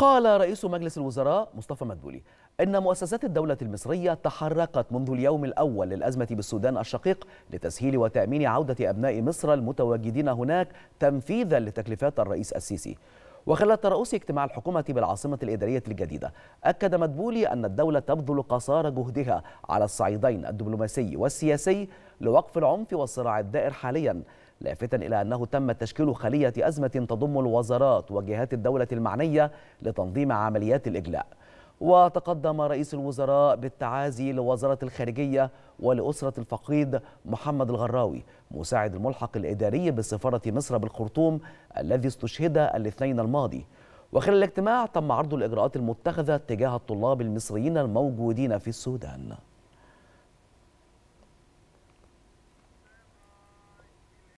قال رئيس مجلس الوزراء مصطفى مدبولي إن مؤسسات الدولة المصرية تحركت منذ اليوم الأول للأزمة بالسودان الشقيق لتسهيل وتأمين عودة أبناء مصر المتواجدين هناك تنفيذا لتكليفات الرئيس السيسي وخلال ترأس اجتماع الحكومة بالعاصمة الإدارية الجديدة أكد مدبولي أن الدولة تبذل قصارى جهدها على الصعيدين الدبلوماسي والسياسي لوقف العنف والصراع الدائر حاليا لافتا إلى أنه تم تشكيل خلية أزمة تضم الوزارات وجهات الدولة المعنية لتنظيم عمليات الإجلاء وتقدم رئيس الوزراء بالتعازي لوزارة الخارجية ولأسرة الفقيد محمد الغراوي مساعد الملحق الإداري بسفارة مصر بالخرطوم الذي استشهد الاثنين الماضي وخلال الاجتماع تم عرض الإجراءات المتخذة تجاه الطلاب المصريين الموجودين في السودان